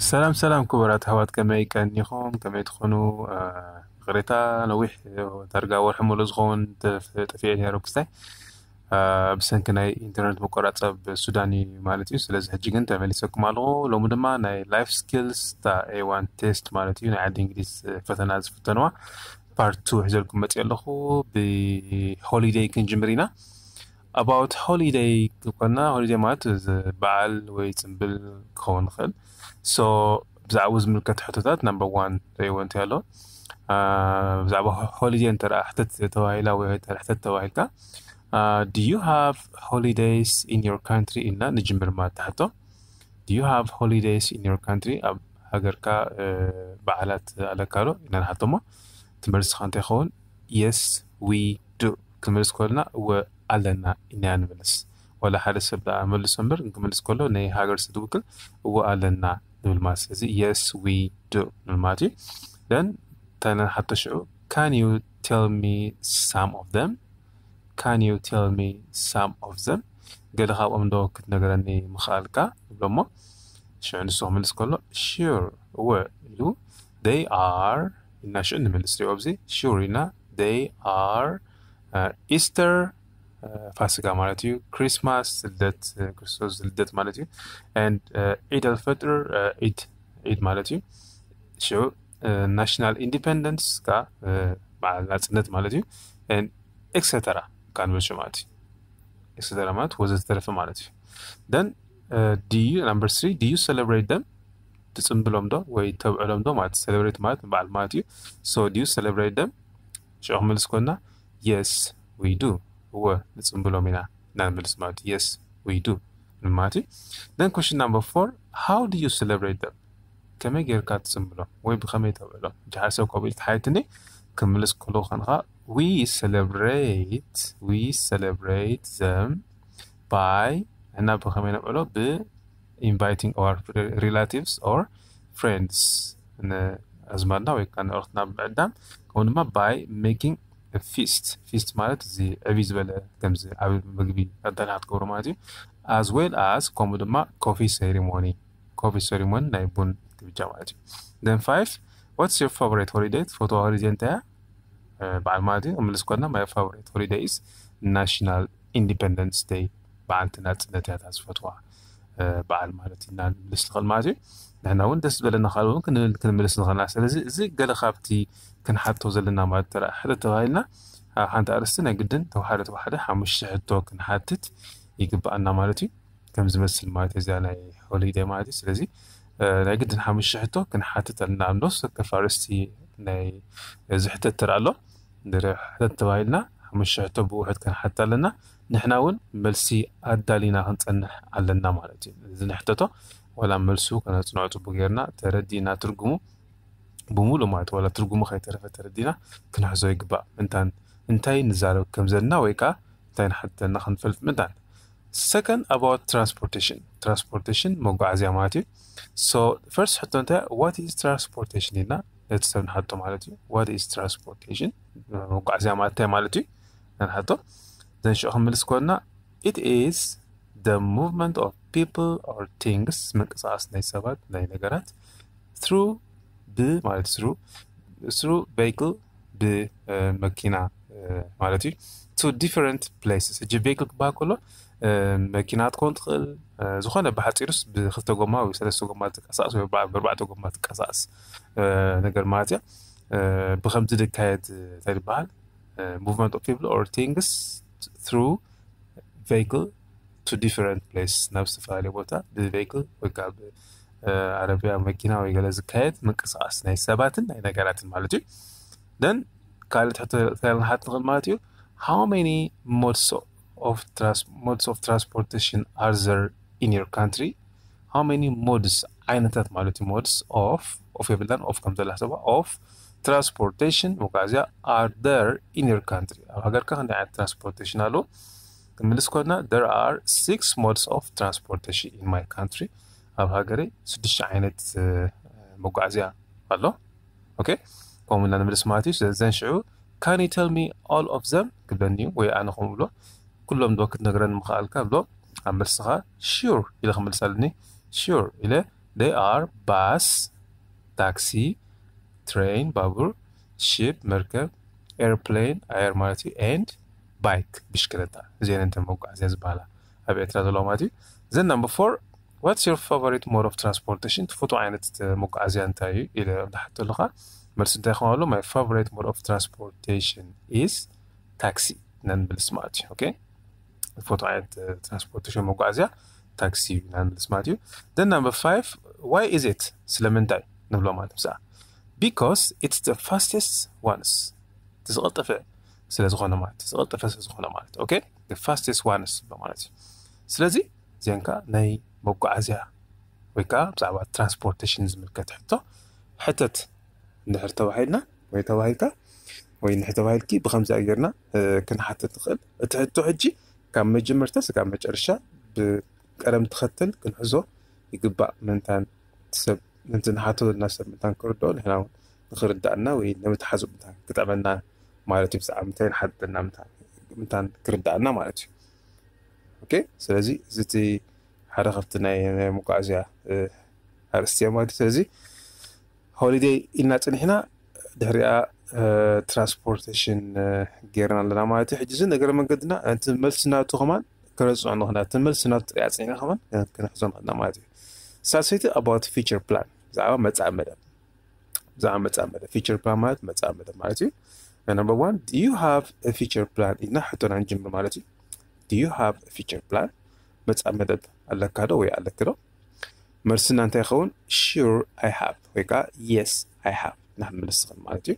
سلام سلام كبرات هوات كما كان يخون كما يدخونو آه، غريتا نويح ترقا ورحمو لزغون تفعيل هيروكستي آه، بسن كناي انترنت مقرات بسوداني مالتي سلاز هجيغن تعملي سكو مالغو لو مدما ناي لايف سكيلز تا اي تيست مالتي ناي عاد آه، فتناز فتنوا بارت 2 حزلكم متي اللخو بهوليداي كنجمرينا about holiday قلنا holiday معناتها بعل ويتنبل كون خل so بزعوة زمل كتحتوتات نمبر وان ريو انت هلو بزعوة holiday انت رأى حتى تواهيلا ويهيتا حتى تواهيلتا آه، do you have holidays in your country إنا نجمر ما تحتو do you have holidays in your country أب هاجركا آه، بعلات ألكارو إنا نحتوما تمرس خانتي خون yes we do كمرس كولنا و ኣለና ኢና ንመልስ ዋላ ሓደ ሰብ ኣ መልሶ እምበር ንክመልስ ከሎ ናይ ሃገር ዝውክል እዎ ኣለና ንብል ማለት ስለዚ የስ ዊ ዶ ንብል ማለት እዩ ደን ታይለን ሓቶ ሽዑ ካን ዩ ቴል ሚ ሳም ኦፍ ዘም ካን ዩ ቴል ሚ ሳም ኦፍ ዘም ገለ ካብኦም ዶ ክትነገረኒ ምኽኣልካ ይብሎ እሞ ሽዑ ንሱ ክመልስ ከሎ ሽር እወ ኢሉ they are ኢልና ሽዑ ንመልስ ሪኦ ብዚ ሽር ኢልና they are uh, Easter ፋሲካ ማለት እዩ ክሪስማስ ስልደት ክርስቶስ ስልደት ማለት እዩ ኢድ አልፈጥር ኢድ ኢድ ማለት እዩ ሽዑ ናሽናል ኢንዲፐንደንስ ከዓ በዓል ናፅነት ማለት እዩ ኤክሰተራ ካንበልሾ ማለት እዩ ኤክሰተራ ማለት ወዘተረፈ ማለት እዩ ደን ዩ ናምበር ስሪ ዲዩ ሰለብሬት ደም ትፅምብሎም ዶ ወይ ተብዕሎም ዶ ማለት ሰለብሬት ማለት በዓል ማለት እዩ ሶ ዲዩ ሰለብሬት ደም ሽዑ ክመልስ ኮና የስ ዊ ዱ were. It's umbilomina. Nan smart. Yes, we do. ማለት Then question number four. How do ዩ celebrate them? ከመይ ጌርካ ትፅም ብሎ ወይ ብከመይ ተብዕሎ ጃሓር ሰብ ከብኢል ተሓይትኒ ክምልስ ከሎ ከንኻ ዊ ሰለብሬት ዊ ሰለብሬት ዘም ባይ እና ብኸመይ ነብዕሎ ብኢንቫይቲንግ ኦር ሪላቲቭስ ኦር ፍሬንድስ ንኣዝማድና ወይ ከዓ ንዕርክትና ብምዕዳም ከምኡ ድማ ባይ ሜኪንግ ፊስት ፊስት ማለት እዚ ዕብይ ዝበለ ከምዚ ኣብ ምግቢ ኣዳልሓ ትገብሮ ማለት እዩ ኣዝ ዌል ኣዝ ከምኡ ድማ ኮፊ ሴሪሞኒ ኮፊ ሴሪሞኒ ናይ ቡን ግብጃ ማለት እዩ ደን ፋይቭ ዋትስ ዮር ፋቨሬት ሆሊደይ ፎቶ ሆሊዴ እንታይ በዓል ማለት እዩ ምልስ ኮና ማይ ፋቨሬት ሆሊደይ ኢዝ ናሽናል ኢንዲፐንደንስ ደይ በዓልቲ ናፅነት እያታ ዝፈትዋ በዓል ማለት ኢና ንምልስ ንኽእል ማለት እዩ ንሕና እውን ደስ ዝበለና ካልእ እውን ክንምልስ ንኽእልና ስለዚ እዚ ገለ ካብቲ كنحطو زلنا مالت راه حدا تغايلنا آه، حانت ارستنا قدن توحدت وحدة حمشت حتو كنحطت يقبعنا مالتي كم زمسل مالتي زيانا هوليدي مالتي سلازي ناي قدن حمشت حتو كنحطت لنا نص كفارستي ناي زحت ترالو دري حدا تغايلنا حمشت حتو بوحد كنحط لنا نحنا ون ملسي ادالينا هنصنح علنا مالتي زنحتتو ولا ملسو كنصنعتو بغيرنا تردينا ترقمو ብሙሉእ ማለት ዋላ ትርጉሙ ከይተረፈ ተረዲና ክንሕዞ ይግባእ ምንታን እንታይ ንዛረብ ከም ዘለና ወይ ከዓ እንታይ ንሓተና ክንፈልጥ ምንታን ሰከንድ ኣባውት ትራንስፖርቴሽን ትራንስፖርቴሽን መጓዓዝያ ማለት እዩ ሶ ፈርስት ሕቶ እንታይ ዋት ኢዝ ትራንስፖርቴሽን ኢልና ነቲ ሰብ ንሓቶ ማለት እዩ ዋት ኢዝ ትራንስፖርቴሽን መጓዓዝያ ማለት እንታይ ማለት እዩ ንሓቶ ዘንሽዑ ክንምልስ ኮና ኢት ኢዝ ደ ሙቭመንት ኦፍ ፒፕል ኦር ቲንግስ ምንቅስቃስ ናይ ሰባት ናይ ነገራት ትሩ بمال ثرو ثرو vehicle بماكينة ማለት እዩ ቱ ዲፈረንት ፕሌስስ እጂ ቬክል ክበሃል ከሎ መኪናት ኮን ትኽእል ዝኾነ ብሓፂሩስ ብክልተ ጎማ ወይ ሰለስተ ጎማ ትንቀሳቀስ ወይ ብኣርባዕተ ጎማ ትንቀሳቀስ ነገር ማለት እያ ብከምዚ ድካየድ እንታይ ዝበሃል ሙቭመንት ኦፍ ፒፕል ኦር ቲንግስ ትሩ ቬክል ቱ ዲፈረንት ፕሌስ ናብ ዝተፈላለየ ቦታ ብቬክል ወይ ከዓ አረቢያ መኪና ወይ ገለ ዝካየድ ምንቅስቃስ ናይ ሰባትን ናይ ነገራትን ማለት እዩ ደን ካልእ ተርንሓት ንኽእል ማለት እዩ ሃው ሜኒ ሞድስ ኦፍ ትራንስፖርቴሽን ኣር ዘር ኢን ዮር ካንትሪ ሃው ሜኒ ሞድስ ዓይነታት ማለት እዩ ሞድስ ኦፍ ኦፍ የብላን ኦፍ ከም ዘላ ሰባ ኦፍ ትራንስፖርቴሽን መጓዝያ ኣር ደር ኢን ዮር ካንትሪ ኣብ ሃገርካ ክንደይ ዓይነት ትራንስፖርቴሽን ኣለዎ ክምልስ ኮና ደር ኣር ሲክስ ሞድስ ኦፍ ትራንስፖርቴሽን ኢን ማይ ካንትሪ ኣብ ሃገሬ ሽዱሽተ ዓይነት መጓዓዝያ ኣሎ ኦኬ ከምኡ ኢልና ንምልስ ማለት እዩ ስለዘን ሽዑ ካን ተል ሚ ኦል ኦፍ ዘም ክብለኒ እዩ ወይ ኣነ ከምኡ ብሎ ኩሎም ዶ ክትነግረኒ ምኽኣልካ ብሎ ኣብ መልስኻ ሽር ኢለ ክምልስ ኣለኒ ሽር ኢለ they are ባስ ታክሲ ትሬን ባቡር ሺፕ መርከብ ኤርፕሌን ኣየር ማለት እዩ ኤንድ ባይክ ብሽክለታ እዚአን እንተን መጓዓዝያ ዝበሃላ ኣብ ኤርትራ ዘለዎ ማለት እዩ ዘን ናምበር ፎር What's your favorite mode of transportation? تفوتوا عينة مقازيان تاعي إلى بحثت اللغة مرسد داخل my favorite mode of transportation is taxi نان بالسماتي okay تفوتوا عينة transportation مقازيا taxi نان بالسماتي The number five why is it سلمن نبلو because it's the fastest ones تسغلطف ስለ ዝኾነ ማለት እዩ ዝቕልጠፈ ስለ ዝኾነ ማለት ኦኬ the fastest ones ማለት እዩ ስለዚ እዚአን ከዓ ናይ መጓዓዝያ ወይ ከዓ ብዛዕባ ትራንስፖርቴሽን ዝምልከት ሕቶ ሕተት ንድሕር ተባሂልና ወይ ተባሂልካ ወይ ንሕ ተባሂልኪ ብከምዚ ጌርና ክንሓትት ንኽእል እቲ ሕቶ ሕጂ ካብ መጀመርታስ ካብ መጨረሻ ብቀደም ትኸትል ክንሕዞ ይግባእ ምንታን ሰብ ምንቲ ንሓቶ ዘለና ሰብ ምንታን ክርድኦ ንሕና እውን ንክርዳእና ወይ ንምትሓዙ ምንታን ክጠመና ማለት እዩ ብዛዕባ ምንታይ ንሓትተና ምንታን ክርዳእና ማለት እዩ ስለዚ እዚቲ ሓደ ካብቲ ናይ መጓዓዝያ ኣርእስቲ እያ ማለት እዩ ስለዚ ሆሊደይ ኢልና ፅኒሕና ድሕሪኣ ትራንስፖርቴሽን ገይርና ኣለና ማለት እዩ ሕጂ እዚ ነገረ መንገድና እቲ መልሲ ናቱ ኸማን ክነፅዖ ንኽእና እቲ መልሲ ናቱ ጥሪያ ፅኒሕና ኸማን ክነሕዞ ንኽእልና ማለት እዩ ሳልሰይቲ ኣባውት ፊቸር ፕላን ብዛዕባ መፃእ መደብ ብዛዕባ መፃእ መደብ ፊቸር ፕላን ማለት መፃእ መደብ ማለት እዩ ነምበር ዋን ዱ ዩ ሃቭ ፊቸር ፕላን ኢልና ሕቶና ንጅምር ማለት እዩ ዱ ዩ ሃቭ ፊቸር ፕላን መፃእ መደብ ኣለካዶ ወይ ኣለክዶ መልሲ እና እንታይ ይኸውን ሽር ኣይ ሃብ ወይ ከዓ የስ ኣይ ሃብ ንክምልስ ንኽእል ማለት እዩ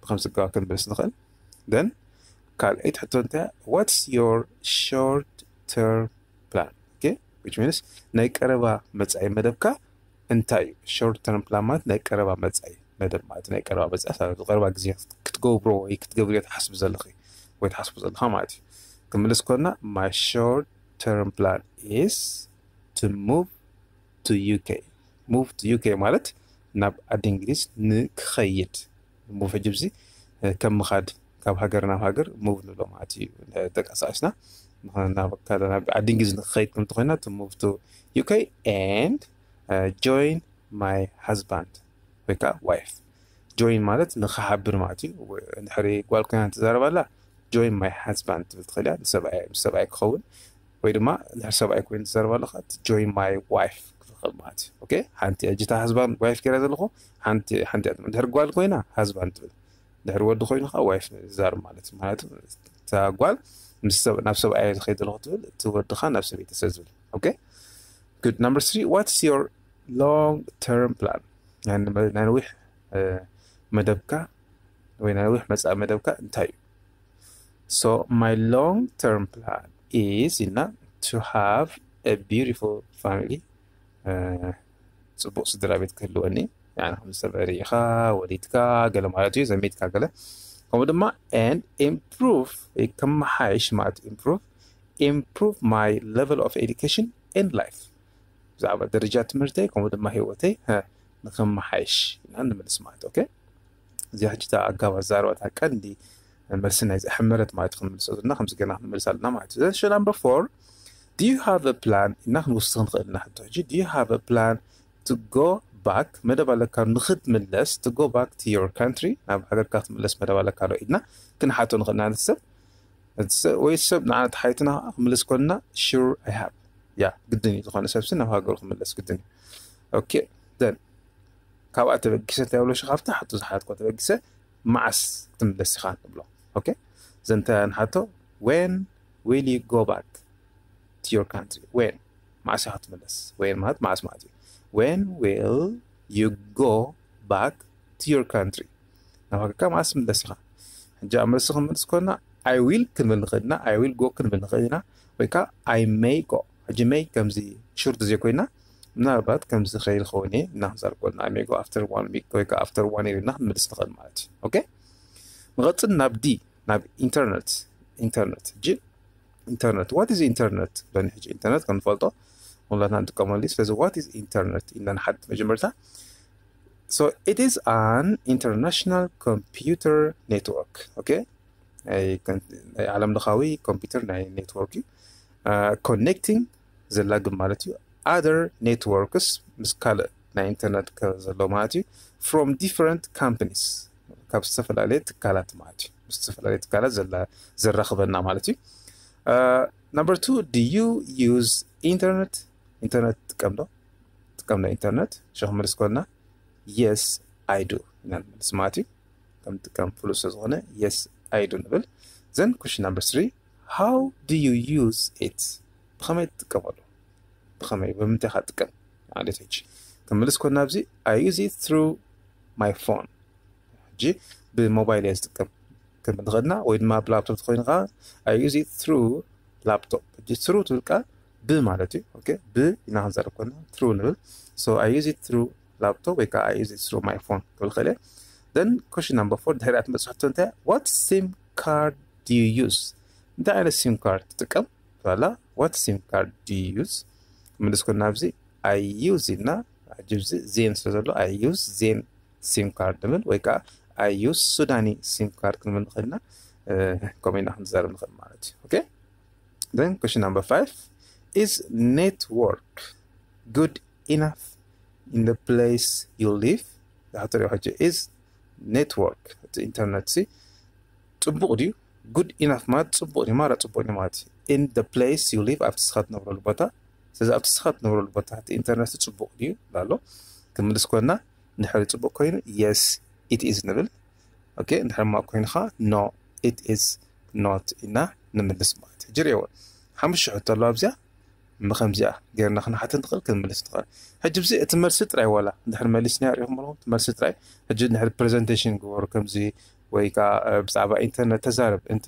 ብከምዚ ገባ ክንምልስ ንኽእል ደን ካልአይት ሕቶ እንታይ ዋትስ ዮር ሾርት ተርም ፕላን which means ናይ ቀረባ መፃኢ መደብካ እንታይ እዩ ሾርት ተርም ፕላን ማለት ናይ ቀረባ መፃኢ መደብ ማለት ናይ ቀረባ መፃኢ ቀረባ ግዜ ክትገብሮ ወይ ክትገብርዮ ትሓስቡ ዘለኺ ወይ ትሓስቡ ዘለኻ ማለት እዩ ክምልስ ኮና ማይ ሾርት term plan is to move to UK. Move to UK مالت نب أد إنجليز نخيط. Move جبزي كم خاد كاب هاجر نا هاجر move نلو ما تي تك أساسنا. نب كذا نب أد إنجليز نخيط كم تقولنا to move to UK and uh, join my husband. بكا wife. join مالت نخابر ما تي قال كان تزار ولا join my husband بتخليه سبعة سبعة خون. ወይ ድማ ድሕር ሰብኣይ ኮይኑ ዝዘረባ ኣለካ ጆይን ማይ ዋይፍ ክትኽእል ማለት እዩ ኦኬ ሓንቲ እጅታ ሃዝባን ዋይፍ ገይረ ዘለኹ ሓንቲ ሓንቲ እያ ድሕር ጓል ኮይና ሃዝባን ትብል ድሕሪ ወዲ ኮይኑ ከዓ ዋይፍ ዛርብ ማለት እዩ ማለት እታ ጓል ናብ ሰብኣይ ዝኸይድ ዘለኹ ትብል እቲ ወድኻ ናብ ሰበይተሰብ ዝብል ኦኬ ጉድ ናምበር ስሪ ዋትስ ዮር ሎንግ ተርም ፕላን ናይ ነዊሕ መደብካ ወይ ናይ ነዊሕ መፃኢ መደብካ እንታይ እዩ ሶ ማይ ሎንግ ተርም ፕላን is قلنا to have a beautiful family ጽቡቕ ስድራ ቤት ክህልወኒ ንሓም ዝተበሪኢኻ ወሊድካ ገለ ማለት እዩ ዘሜትካ ገለ ከምኡ ድማ ኤንድ ኢምፕሩቭ ከመሓይሽ ማለት ኢምፕሩቭ ኢምፕሩቭ ማይ ሌቨል ኦፍ ኤዱኬሽን ኤንድ ላይፍ ብዛዕባ ደረጃ ትምህርተይ ከምኡ ድማ ሂወተይ ንከመሓይሽ ኢና ንምልስ ማለት ኦኬ እዚኣ ሕጂ እታ ኣጋባ ዛረባ እታ ቀንዲ mercenaries حملت ما يتخن ملس لنا خمس قلنا ملس لنا ما يتزن شي number four do you have a plan نحن وصلنا قلنا حتى حجي do you have a plan to go back مدى بالك نخدملس to go back to your country ናብ ሃገርካ ክትምለስ መደብ ኣለካ ሎ ኢልና ክንሓቶ ንኽእልና ንሰብ ወይ ሰብ ንዓነ ተሓይትና ክምልስ ኮንና ሽር ኣይሃብ ያ ግድን እዩ ዝኾነ ሰብሲ ናብ ሃገሩ ክምለስ ግድን እዩ ኦኬ ዘን ካብኣ ተበጊሰ እንታይ ብሎ ሸኻፍቲ ሓቱ ዝሓትኮ ተበጊሰ መዓስ ክትምለስ ኢኻ ንብሎ okay then تنحطه when will you go back to your country when معاش هتملس when مات معاش معناتي when will you go back to your country نو هكا معاش ملس خا جا ملس خا ملس كنا I will كنبل نخدنا I will go كنبل نخدنا ويكا I may go حجي may كمزي شرط زي كوينا ምናልባት ከምዚ ኸይል ኾይነ ናህዛር ጎልና ሜጎ ኣፍተር ዋን ዊክ ወይ ከዓ ኣፍተር ዋን ኢልና ክንምልስ ንኽእል ማለት እዩ ኦኬ نغطي ناب دي ناب انترنت انترنت جي انترنت وات از انترنت بنحج انترنت كنفلطو والله نعندكم ليست فاز وات از انترنت الا نحد مجمرتها so it is an international computer network okay أي عالم لغوي computer network uh, connecting ዘላግ ማለት other networks ምስ ካልእ ናይ ኢንተርነት from different companies ካብ ዝተፈላለየ ትካላት ማለት እዩ ምስ ዝተፈላለየ ትካላት ዝራኽበና ማለት እዩ ነምበር ቱ ድዩ ዩዝ ኢንተርነት ኢንተርነት ጥቀም ዶ ጥቀም ዶ ኢንተርነት ሸክ መልስ ኮልና የስ ኣይዱ ኢና ንመልስ ማለት እዩ ከም ጥቀም ፍሉስ ዝኾነ የስ ኣይዱ ንብል ዘን ኩሽን ናምበር ስሪ ሃው ዱ ዩ ዩዝ ኢት ብኸመይ ትጥቀመሉ ብኸመይ ብምንታይ ካ ትጥቀም ማለት ች ክምልስ ኮልና ብዚ ኣይ ዩዝ ኢት ትሩ ማይ ፎን ሕጂ ብሞባይል እየ ዝጥቀም ክንብል ንኽእልና ወይ ድማ ብላፕቶፕ ኮይኑ ከዓ ኣብኡ እዚ ትሩ ላፕቶፕ ሕጂ ትሩ ትብል ከዓ ብ ማለት እዩ ብ ኢና ክንዘርብ ኮይና ትሩ ንብል ሶ ኣብኡ እዚ ትሩ ላፕቶፕ ወይ ከዓ ኣብኡ እዚ ትሩ ማይ ፎን ክብል ክእል እየ ደን ኮሽን ናምበር ፎር ድሕሪኣ ትመፅሕቶ እንታይ ዋት ሲም ካርድ ድዩ ዩዝ እንታይ ዓይነት ሲም ካርድ ትጥቀም ትባላ ዋት ሲም ካርድ ድዩ ዩዝ ምልስ ኮና ብዚ ኣይ ዩዝ ኢልና ጅብዚ ዜን ስለ ዘሎ ኣይ ዩዝ ዜን ሲም ካርድ ንብል ወይ ከዓ ኣዩስ ሱዳኒ ሲም ካርድ ክንብል ንኽእልና ከምኡ ኢና ክንዛረብ ንኽእል ማለት እዩ ኦኬ then question number five is network good enough in the place you live ዝሓተሪኦ ሕጂ is network እቲ ኢንተርነት ሲ ፅቡቕ ድዩ good enough ማለት ፅቡቕ ድዩ ማለት ፅቡቕ ድዩ ማለት እዩ in the place you live ኣብቲ ስኻ ትነብረሉ ቦታ ስለዚ ኣብቲ ስኻ ትነብረሉ ቦታ እቲ ኢንተርነት ፅቡቕ ድዩ ኣሎ ክምልስ ኮና ንድሕሪ ፅቡቕ ኮይኑ የስ it is نبل اوكي نحن ما كوين خا no it is not إنا نمل مالت جري اول حمش حتى الله بزيا مخمزيا قالنا خنا حتى نتقل كنملس نتقل حج زي تمر ستري ولا نحن ملسنا ريهم لهم تمر ستري حج نحن برزنتيشن قور كمزي ወይ ከዓ ብዛዕባ ኢንተርነት ተዛረብ እንተ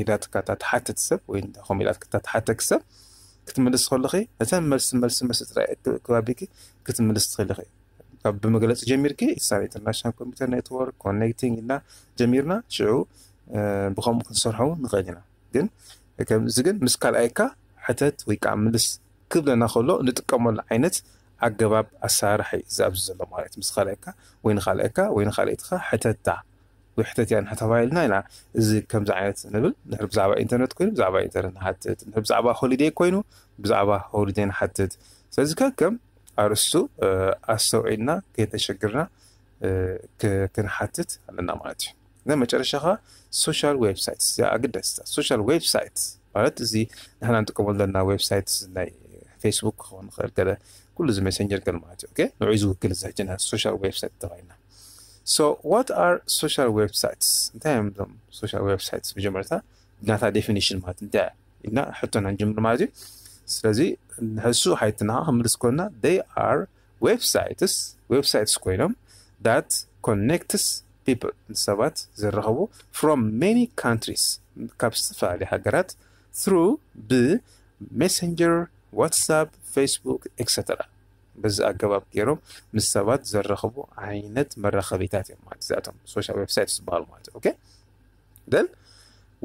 ኢላትካ ተሓትት ሰብ ወይ ከምኡ ኢላትካ ተሓተክ ሰብ ክትምልስ ከለኺ እተን መልሲ መልሲ መስ ጥራይ ክባቢኪ ክትምልስ ትኽእል ኢኺ بمقلص جمير كي يسار انترناشنال كمبيوتر نيتورك كونكتينج إلنا جميرنا شعو ብከምኡ ክንሰርሖ እውን ንኽእል ኢና ግን ከምዚ ግን ምስ ካልኣይካ ሕተት ወይ ከዓ ምልስ ክብለና ከሎ ንጥቀመሉ ዓይነት ኣገባብ ኣሰራርሓ እዩ ዝኣብዚ ዘሎ ማለት ምስ ካልኣይካ ወይ ንካልአካ ወይ ንካልእትካ ሕተታ ወይ ሕተት እያ ተባሂልና ኢና እዚ ከምዚ ዓይነት ንብል ንሕር ብዛዕባ ኢንተርነት ኮይኑ ብዛዕባ ኢንተርነት ንሓትት ንሕር ብዛዕባ ሆሊደይ ኮይኑ ብዛዕባ ሆሊደይ ንሓትት ስለዚ ከ ከም ኣርስቱ ኣስተውዒልና ከይተሸግርና ክንሓትት ኣለና ማለት እዩ እና መጨረሻ ከዓ ሶሻል ዌብሳይትስ እዚኣ ኣገዳሲታ ሶሻል ዌብሳይትስ ማለት እዚ ንሕና ንጥቀመሉ ዘለና ዌብሳይትስ ናይ ፌስቡክ ክኸውን ንኽእል ገለ ኩሉ ዚ መሰንጀር ገለ ማለት እዩ ንዕኡ ዝውክል ዝሕጅና ሶሻል ዌብሳይት ተባሂልና ሶ ዋት ኣር ሶሻል ዌብሳይትስ እንታይ እዮም ዞም ሶሻል ዌብሳይትስ መጀመርታ ናታ ዴፊኒሽን ማለት እንታይ ኢልና ሕቶ ንጅምር ማለት እዩ ስለዚ ንሕሱ ሓይትና ክምልስ ኮና ይ ኣር ዌብሳይትስ ዌብሳይትስ ኮይኖም ዳት ኮኔክትስ ፒፕል ሰባት ዝረኸቡ ፍሮም ሜኒ ካንትሪስ ካብ ዝተፈላለዩ ሃገራት ትሩ ብሜሰንጀር ዋትሳፕ ፌስቡክ ኤክሰተራ በዚ ኣገባብ ገይሮም ምስ ሰባት ዘረኽቡ ዓይነት መራኸቢታት እዮም ማለት እዚኣቶም ሶሻል ዌብሳይት ዝበሃሉ ማለት እዩ ኦኬ ደን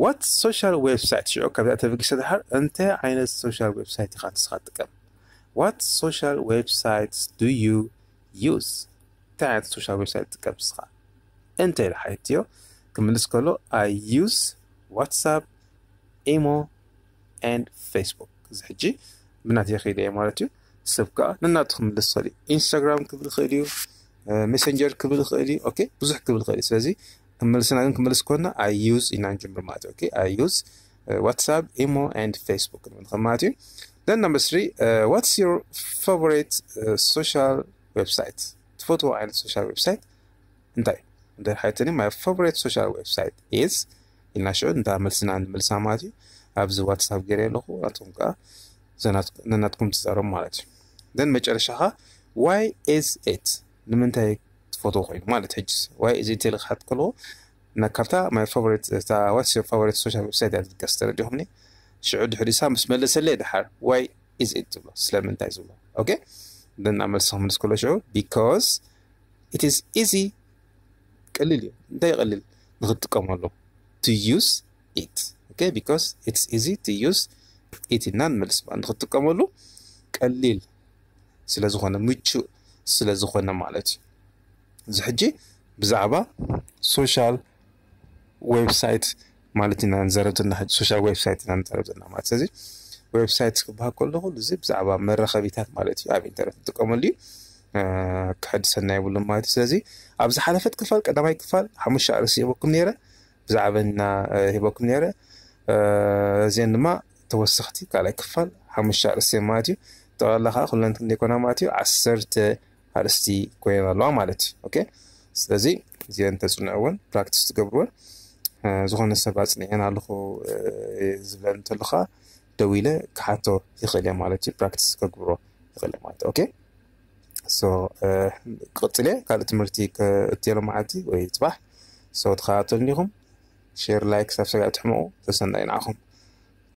وات سوشيال ويب ሳይት ሽዑ ካብዛ ተበጊሰ ድሓር እንታይ ዓይነት ሶሻል ዌብሳይት ኢኻ ንስኻ ትጥቀም ዋት ሶሻል ዌብሳይትስ ዱ ዩ ዩዝ እንታይ ዓይነት ሶሻል ዌብሳይት ትጥቀም ንስኻ እንታይ ኢሉ ሓየትዮ ክምልስ ከሎ ኣይ ዩዝ ዋትሳፕ ኢሞ ኤንድ ፌስቡክ እዚ ሕጂ ብናተይ ክኢለ እየ ማለት እዩ ሰብ ከዓ ነናቱ ክምልስ ክእል እዩ ኢንስታግራም ክብል ክእል እዩ ሜሰንጀር ክብል ክእል እዩ ኦኬ ብዙሕ ክብል ክእል እዩ ስለዚ ክምልስና ግን ክመልስ ኮና ኣይ ዩዝ ኢና ንጅምር ማለት እዩ ኣይ ዩዝ ዋትሳፕ ኢሞ ኤንድ ፌስቡክ ንብል ከም ማለት እዩ ደን ነምበር ስሪ ዋትስ ዩር ፋቨሬት ሶሻል ዌብሳይት ትፈትዎ ዓይነት ሶሻል ዌብሳይት እንታይ እዩ እንደ ሓይትኒ ማይ ፋቨሬት ሶሻል ዌብሳይት ኢዝ ኢልና ሽዑ እንታ መልስና ንምልሳ ማለት እዩ ኣብዚ ዋትሳፕ ገይረ ኣለኹ ናትኩም ከዓ ዘናትኩም ትዛረቡ ማለት እዩ ደን መጨረሻ ኸ ዋይ ኢዝ ኢት ንምንታይ فضوحي ማለት ሕጂ ወይ እዚ ተልኻት ከሎ ካብታ ማይ ፋቨሪት እታ ዋትስ ዮር ፋቨሪት ሶሻል ዌብሳይት እያ ትጥቀስ ተረዲኹምኒ ሽዑ ድሕሪሳ ምስ መለሰለየ ድሓር ዋይ ኢዝ ኢት ዝብሎ ስለምንታይ ዝብሎ ኦኬ ደና መልስኹም ንስ ከሎ ሽዑ ቢካዝ ኢት ኢዝ ኢዚ ቀሊል እዩ እንታይ ይቀሊል ንክትጥቀመሉ ቱ ዩዝ ኢት ኦኬ ቢካዝ ኢትስ ኢዚ ቱ ዩዝ ኢት ኢልና ንመልስ ንክትጥቀመሉ ቀሊል ስለ ዝኾነ ምቹእ ስለ ዝኾነ ማለት እዩ እዚ ሕጂ ብዛዕባ ሶሻል ዌብሳይት ማለት ኢና ንዘረብ ዘለና ሶሻል ዌብሳይት ኢና ንዘረብ ዘለና ማለት ስለዚ ዌብሳይት ክበሃል ከሎ ኩሉ እዚ ብዛዕባ መራኸቢታት ማለት እዩ ኣብ ኢንተርነት ንጥቀመሉ እዩ ክሕድሰና የብሉን ማለት እዩ ስለዚ ኣብ ዝሓለፈት ክፋል ቀዳማይ ክፋል ሓሙሽተ ኣርእሲ ሂበኩም ነይረ ብዛዕባና ሂበኩም ነይረ እዚአን ድማ ተወሰኽቲ ካልኣይ ክፋል ሓሙሽተ ኣርእሲ ማለት እዩ ጠቕላላ ከዓ ኩለን ክንደይኮና ማለት እዩ ዓሰርተ አርእስቲ ኮይና ኣለዋ ማለት እዩ ኦኬ ስለዚ እዚአን ተፅንዕውን ፕራክቲስ ትገብርዎን ዝኾነ ሰብ ኣፅኒዐን ኣለኹ ዝብለን እንተለካ ደው ኢለ ክሓቶ ይኽእል እየ ማለት እዩ ፕራክቲስ ከግብሮ ይኽእል እየ ማለት እዩ ኦኬ ሶ ክቅፅል እየ ካልእ ትምህርቲ እትየሎ መዓልቲ ወይ ትባሕ ሶ ትኸባተልኒኹም ሼር ላይክ ሳብ ሰጋዕ ትሕምቁ ተሰናይ ንዓኹም